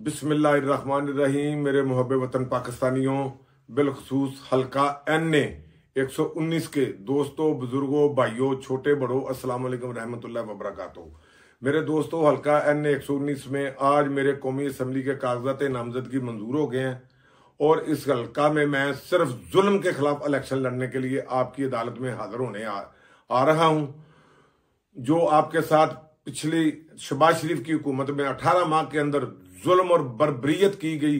बिसमीम मेरे महब वतन पाकिस्तानियों बिलखसूस हल्का एन ने उन्नीस के दोस्तों बुजुर्गों भाइयों छोटे बड़ो अस्सलाम वालेकुम रहमतुल्लाह वबरकत मेरे दोस्तों हल्का एन ए उन्नीस में आज मेरे कौमी असम्बली के कागजात नामजदगी मंजूर हो गए हैं और इस हल्का में मैं सिर्फ जुल्म के खिलाफ इलेक्शन लड़ने के लिए आपकी अदालत में हाजिर होने आ, आ रहा हूं जो आपके साथ पिछले शबाज शरीफ की हुकूमत में 18 माह के अंदर जुल्म और बरबरीत की गई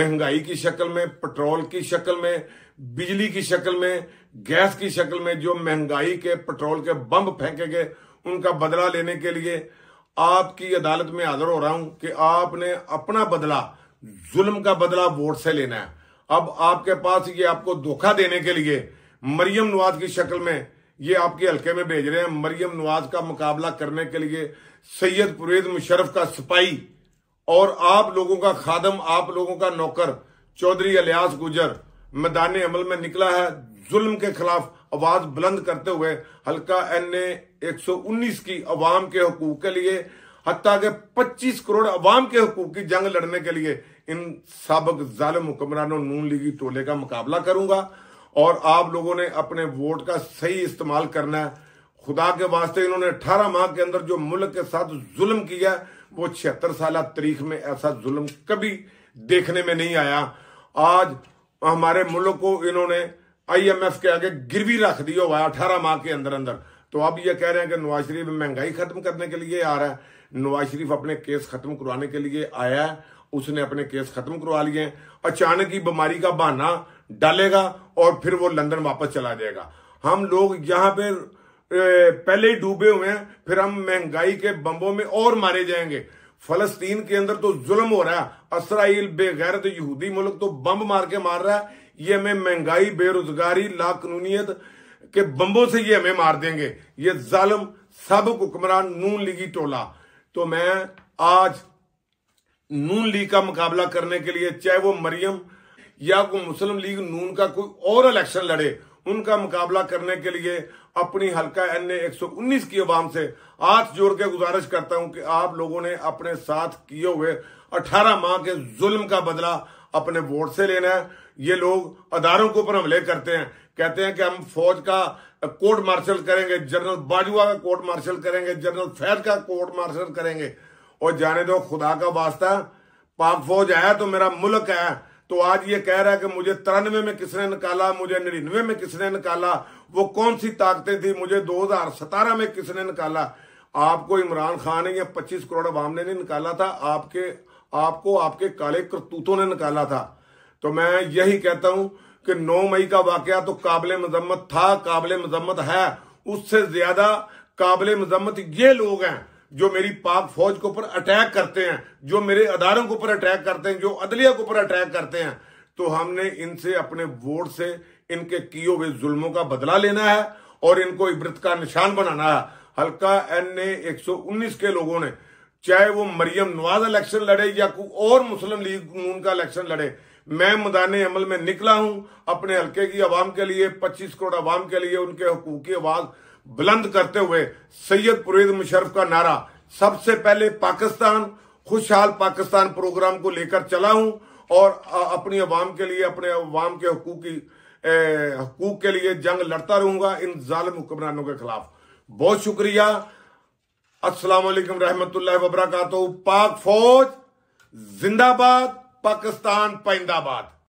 महंगाई की शक्ल में पेट्रोल की शक्ल में बिजली की शक्ल में गैस की शक्ल में जो महंगाई के पेट्रोल के बम फेंके गए उनका बदला लेने के लिए आपकी अदालत में हाजिर हो रहा हूं कि आपने अपना बदला जुल्म का बदला वोट से लेना है अब आपके पास ये आपको धोखा देने के लिए मरियम नवाज की शक्ल में ये आपके हल्के में भेज रहे हैं मरियम नवाज का मुकाबला करने के लिए सैयद पुरेद मुशरफ का सिपाही और आप लोगों का खादम आप लोगों का नौकर चौधरी अलियास गुजर मैदान अमल में निकला है जुल्म के खिलाफ आवाज बुलंद करते हुए हल्का एन ए एक की अवाम के हकूक के लिए हत्या के 25 करोड़ अवाम के हकूक की जंग लड़ने के लिए इन सबक जालम हुक्मरानों नून लीगी टोले का मुकाबला करूंगा और आप लोगों ने अपने वोट का सही इस्तेमाल करना है खुदा के वास्ते इन्होंने अठारह माह के अंदर जो मुल्क के साथ जुल्म किया वो छिहत्तर साल तारीख में ऐसा जुल्म कभी देखने में नहीं आया आज हमारे मुल्क को इन्होंने आईएमएफ के आगे गिरवी रख दिया हुआ है अठारह माह के अंदर अंदर तो अब ये कह रहे हैं कि नवाज शरीफ महंगाई खत्म करने के लिए आ रहा है नवाज शरीफ अपने केस खत्म करवाने के लिए आया है उसने अपने केस खत्म करवा लिए हैं अचानक ही बीमारी का बहाना डालेगा और फिर वो लंदन वापस चला जाएगा हम लोग यहाँ पे पहले ही डूबे हुए हैं फिर हम महंगाई के बम्बों में और मारे जाएंगे फलस्तीन के अंदर तो जुल्म हो रहा है असराइल बेगैरत तो यहूदी मुल्क तो बम मार के मार रहा है ये हमें महंगाई बेरोजगारी लाकानूनीत के बम्बों से ये हमें मार देंगे ये जालम सब हुक्मरान नून लिगी टोला तो मैं आज नून लीग का मुकाबला करने के लिए चाहे वो मरियम या को मुस्लिम लीग नून का कोई और इलेक्शन लड़े उनका मुकाबला करने के लिए अपनी हल्का एन ए एक की आवाम से हाथ जोड़ के गुजारिश करता हूं कि आप लोगों ने अपने साथ किए हुए 18 माह के जुल्म का बदला अपने वोट से लेना है ये लोग अदारों के ऊपर हमले करते हैं कहते हैं कि हम फौज का कोर्ट मार्शल करेंगे जनरल बाजवा का कोर्ट मार्शल करेंगे जनरल फैज का कोर्ट मार्शल करेंगे और जाने दो खुदा का वास्ता पाक फौज है तो मेरा मुल्क है तो आज ये कह रहा है कि मुझे तिरानवे में किसने निकाला मुझे निन्यानवे में किसने निकाला वो कौन सी ताकतें थी मुझे 2017 में किसने निकाला आपको इमरान खान ने या 25 करोड़ अवाम ने नहीं निकाला था आपके आपको आपके काले करतूतों ने निकाला था तो मैं यही कहता हूं कि 9 मई का वाकया तो काबिल मजम्मत था काबिल मजम्मत है उससे ज्यादा काबिल मजम्मत ये लोग हैं जो मेरी पाक फौज के ऊपर अटैक करते हैं जो मेरे अदारों के ऊपर अटैक करते हैं जो अदलिया के ऊपर अटैक करते हैं तो हमने इनसे अपने वोट से इनके किए हुए जुल्मों का बदला लेना है और इनको इब्रत का निशान बनाना है हल्का एन ए एक के लोगों ने चाहे वो मरियम नवाज इलेक्शन लड़े या कोई और मुस्लिम लीग नून का इलेक्शन लड़े मैं मैदान अमल में निकला हूं अपने हल्के की आवाम के लिए 25 करोड़ आवाम के लिए उनके हकूक की आवाज़ बुलंद करते हुए सैयद परवेज मुशरफ का नारा सबसे पहले पाकिस्तान खुशहाल पाकिस्तान प्रोग्राम को लेकर चला हूं और अपनी अवाम के लिए अपने अवाम के हकूक की हकूक के लिए जंग लड़ता रहूंगा इन जालिम हुक्मरानों के खिलाफ बहुत शुक्रिया अस्सलाम वालेकुम रहमतुल्लाह वबरकاتہ पाक फौज जिंदाबाद पाकिस्तान पैंदाबाद